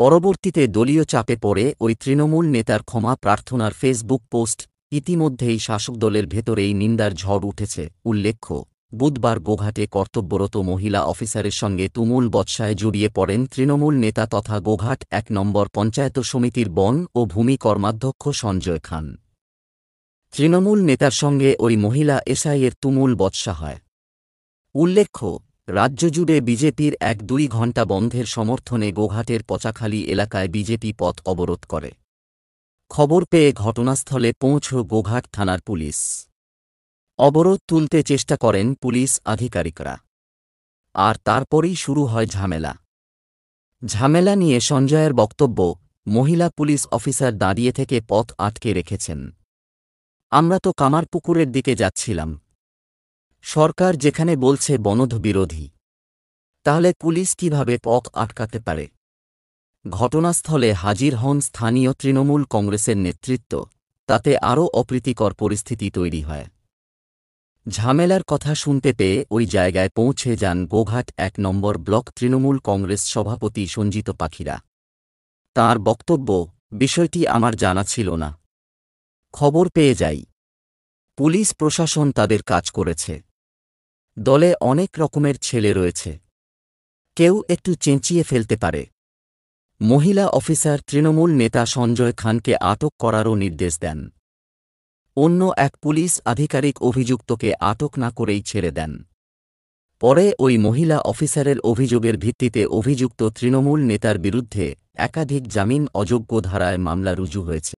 পরবর্তীতে দলীয় চাপে পড়ে ওই তৃণমূল নেতার ক্ষমা প্রার্থনার ফেসবুক পোস্ট ইতিমধ্যেই শাসক দলের ভেতরেই নিন্দার ঝড় উঠেছে উল্লেখ্য বুধবার গোঘাটে কর্তব্যরত মহিলা অফিসারের সঙ্গে তুমুল বৎসায় জড়িয়ে পড়েন তৃণমূল নেতা তথা গোঘাট এক নম্বর পঞ্চায়েত সমিতির বন ও ভূমি কর্মাধ্যক্ষ সঞ্জয় খান তৃণমূল নেতার সঙ্গে ওই মহিলা এসআইয়ের তুমুল বৎসা হয় উল্লেখ্য রাজ্যজুড়ে বিজেপির এক দুই ঘণ্টা বন্ধের সমর্থনে গোঘাটের পচাখালী এলাকায় বিজেপি পথ অবরোধ করে খবর পেয়ে ঘটনাস্থলে পৌঁছ গোঘাট থানার পুলিশ অবরোধ তুলতে চেষ্টা করেন পুলিশ আধিকারিকরা আর তারপরেই শুরু হয় ঝামেলা ঝামেলা নিয়ে সঞ্জয়ের বক্তব্য মহিলা পুলিশ অফিসার দাঁড়িয়ে থেকে পথ আটকে রেখেছেন আমরা তো কামারপুকুরের দিকে যাচ্ছিলাম সরকার যেখানে বলছে বনধ বিরোধী তাহলে পুলিশ কিভাবে পথ আটকাতে পারে ঘটনাস্থলে হাজির হন স্থানীয় তৃণমূল কংগ্রেসের নেতৃত্ব তাতে আরও অপ্রীতিকর পরিস্থিতি তৈরি হয় ঝামেলার কথা শুনতে পেয়ে ওই জায়গায় পৌঁছে যান গোঘাট এক নম্বর ব্লক তৃণমূল কংগ্রেস সভাপতি সঞ্জিত পাখিরা তার বক্তব্য বিষয়টি আমার জানা ছিল না খবর পেয়ে যাই পুলিশ প্রশাসন তাদের কাজ করেছে দলে অনেক রকমের ছেলে রয়েছে কেউ একটু চেঁচিয়ে ফেলতে পারে মহিলা অফিসার তৃণমূল নেতা সঞ্জয় খানকে আটক করারও নির্দেশ দেন অন্য এক পুলিশ আধিকারিক অভিযুক্তকে আটক না করেই ছেড়ে দেন পরে ওই মহিলা অফিসারের অভিযোগের ভিত্তিতে অভিযুক্ত তৃণমূল নেতার বিরুদ্ধে একাধিক জামিন অযোগ্য ধারায় মামলা রুজু হয়েছে